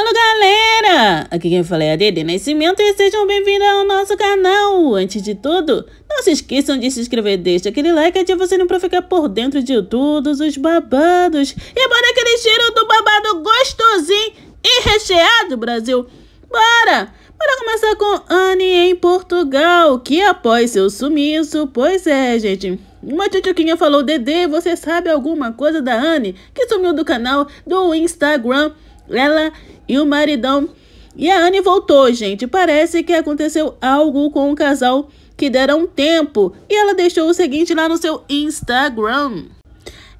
Alô galera! Aqui quem fala é a Dede Nascimento e sejam bem-vindos ao nosso canal! Antes de tudo, não se esqueçam de se inscrever, deixa aquele like e ativa o sininho pra ficar por dentro de todos os babados e bora aquele cheiro do babado gostosinho e recheado, Brasil! Bora! bora começar com Anne em Portugal, que após seu sumiço, pois é, gente. Uma tchutchuquinha falou, Dede, você sabe alguma coisa da Anne, que sumiu do canal, do Instagram? ela e o maridão. E a Anne voltou, gente. Parece que aconteceu algo com o casal que deram tempo. E ela deixou o seguinte lá no seu Instagram.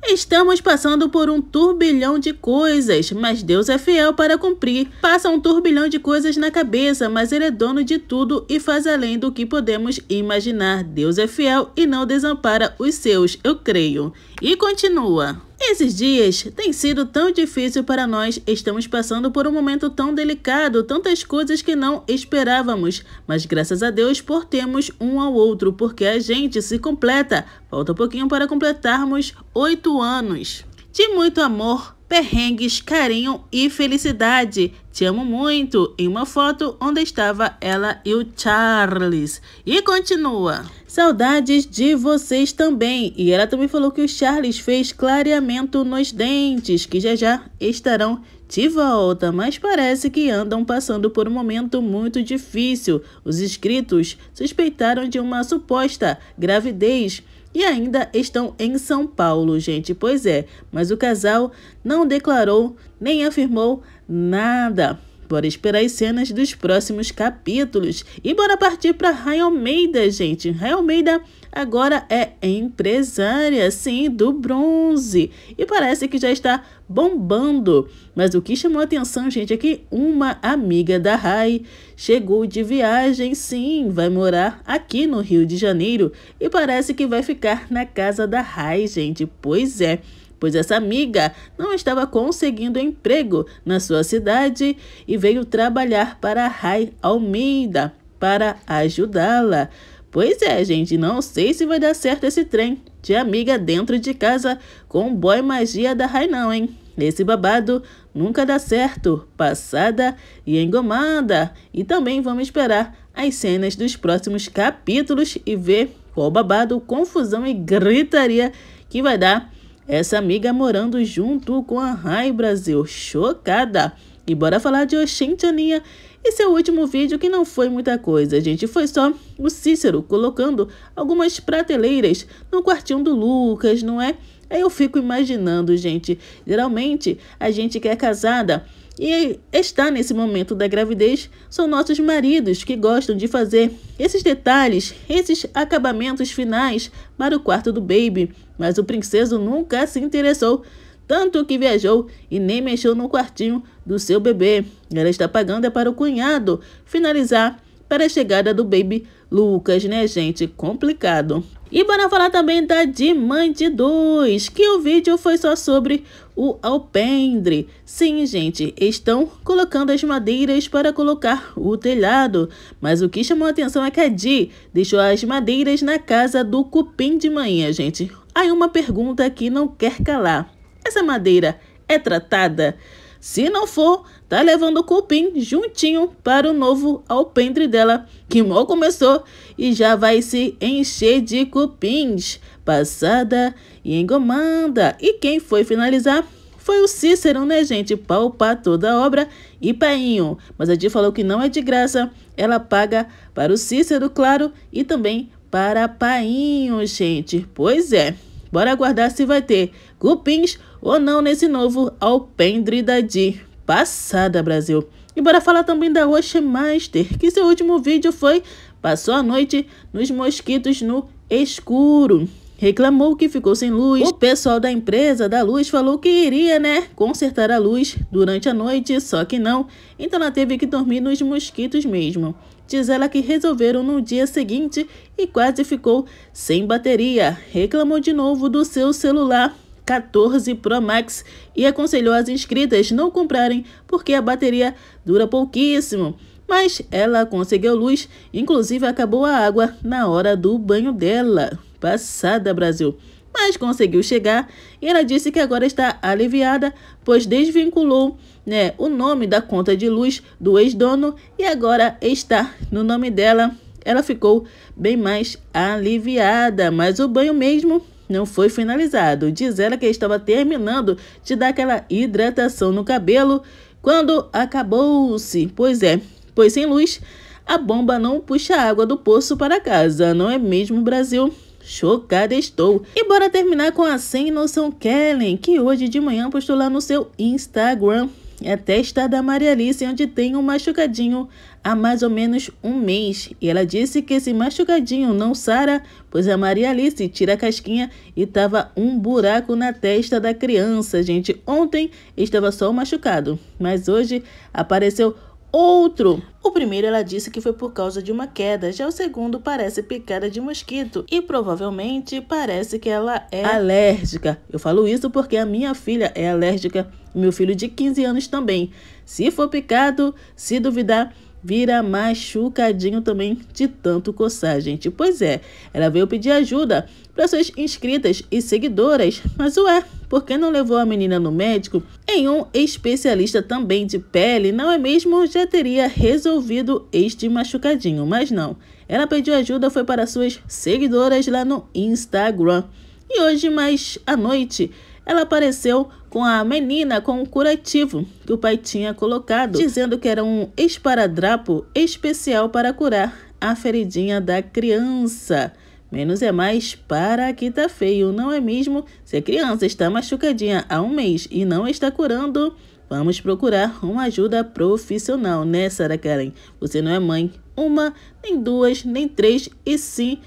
Estamos passando por um turbilhão de coisas, mas Deus é fiel para cumprir. Passa um turbilhão de coisas na cabeça, mas Ele é dono de tudo e faz além do que podemos imaginar. Deus é fiel e não desampara os seus, eu creio. E continua. Esses dias têm sido tão difícil para nós, estamos passando por um momento tão delicado, tantas coisas que não esperávamos, mas graças a Deus por termos um ao outro, porque a gente se completa. Falta pouquinho para completarmos oito anos de muito amor, perrengues, carinho e felicidade. Te amo muito. Em uma foto onde estava ela e o Charles. E continua. Saudades de vocês também. E ela também falou que o Charles fez clareamento nos dentes, que já já estarão de volta, mas parece que andam passando por um momento muito difícil. Os inscritos suspeitaram de uma suposta gravidez e ainda estão em São Paulo, gente. Pois é, mas o casal não declarou nem afirmou nada. Bora esperar as cenas dos próximos capítulos. E bora partir para Ray Almeida, gente. Ray Almeida agora é empresária, sim, do bronze. E parece que já está bombando. Mas o que chamou a atenção, gente, é que uma amiga da Rai chegou de viagem, sim, vai morar aqui no Rio de Janeiro e parece que vai ficar na casa da Rai, gente. Pois é pois essa amiga não estava conseguindo emprego na sua cidade e veio trabalhar para Rai Almeida para ajudá-la. Pois é, gente, não sei se vai dar certo esse trem de amiga dentro de casa com o boy magia da Rai não, hein? Esse babado nunca dá certo, passada e engomada. E também vamos esperar as cenas dos próximos capítulos e ver qual babado, confusão e gritaria que vai dar essa amiga morando junto com a Rai Brasil, chocada. E bora falar de Oxente Aninha. Esse é o último vídeo que não foi muita coisa, gente. Foi só o Cícero colocando algumas prateleiras no quartinho do Lucas, não é? Aí eu fico imaginando, gente. Geralmente a gente que é casada e está nesse momento da gravidez são nossos maridos que gostam de fazer esses detalhes, esses acabamentos finais para o quarto do baby. Mas o princeso nunca se interessou tanto que viajou e nem mexeu no quartinho do seu bebê. Ela está pagando é para o cunhado finalizar para a chegada do baby Lucas, né, gente? Complicado. E bora falar também da Dimante 2, que o vídeo foi só sobre o alpendre. Sim, gente, estão colocando as madeiras para colocar o telhado, mas o que chamou a atenção é que a Di deixou as madeiras na casa do cupim de manhã, gente. Aí uma pergunta que não quer calar. Essa madeira é tratada? Se não for, tá levando o cupim juntinho para o novo alpendre dela, que mal começou e já vai se encher de cupins. Passada e engomanda. E quem foi finalizar foi o Cícero, né, gente? Palpar toda a obra e painho. Mas a Di falou que não é de graça. Ela paga para o Cícero, claro, e também para painho, gente. Pois é. Bora aguardar se vai ter cupins ou não nesse novo alpendre da Di. Passada, Brasil. E bora falar também da Ocean Master, que seu último vídeo foi Passou a noite nos mosquitos no escuro. Reclamou que ficou sem luz. O pessoal da empresa da luz falou que iria, né, consertar a luz durante a noite, só que não. Então ela teve que dormir nos mosquitos mesmo. Diz ela que resolveram no dia seguinte e quase ficou sem bateria. Reclamou de novo do seu celular 14 Pro Max e aconselhou as inscritas não comprarem porque a bateria dura pouquíssimo. Mas ela conseguiu luz, inclusive acabou a água na hora do banho dela passada, Brasil. Mas conseguiu chegar e ela disse que agora está aliviada, pois desvinculou né, o nome da conta de luz do ex-dono e agora está no nome dela. Ela ficou bem mais aliviada, mas o banho mesmo não foi finalizado. Diz ela que estava terminando de dar aquela hidratação no cabelo quando acabou-se. Pois é, pois sem luz, a bomba não puxa a água do poço para casa, não é mesmo, Brasil? Chocada estou. E bora terminar com a Sem Noção Kellen, que hoje de manhã postou lá no seu Instagram é a testa da Maria Alice, onde tem um machucadinho há mais ou menos um mês. E ela disse que esse machucadinho não sara, pois a Maria Alice tira a casquinha e tava um buraco na testa da criança, gente. Ontem estava só machucado, mas hoje apareceu outro. O primeiro ela disse que foi por causa de uma queda, já o segundo parece picada de mosquito e provavelmente parece que ela é alérgica. Eu falo isso porque a minha filha é alérgica, meu filho de 15 anos também. Se for picado, se duvidar, vira machucadinho também de tanto coçar, gente. Pois é, ela veio pedir ajuda para suas inscritas e seguidoras, mas ué, por que não levou a menina no médico? Em um especialista também de pele, não é mesmo? Já teria resolvido este machucadinho, mas não. Ela pediu ajuda foi para suas seguidoras lá no Instagram. E hoje mais à noite, ela apareceu com a menina com um curativo que o pai tinha colocado, dizendo que era um esparadrapo especial para curar a feridinha da criança. Menos é mais para que tá feio, não é mesmo? Se a criança está machucadinha há um mês e não está curando, vamos procurar uma ajuda profissional, né, Sara Karen? Você não é mãe uma, nem duas, nem três, e sim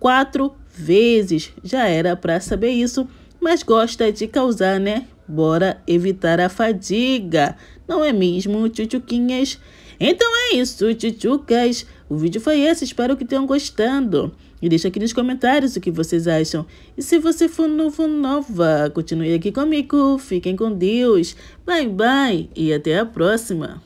quatro vezes. Já era para saber isso mas gosta de causar, né? Bora evitar a fadiga, não é mesmo, tchutchuquinhas? Então é isso, tchutchucas. O vídeo foi esse, espero que tenham gostando. E deixa aqui nos comentários o que vocês acham. E se você for novo nova, continue aqui comigo. Fiquem com Deus. Bye, bye e até a próxima.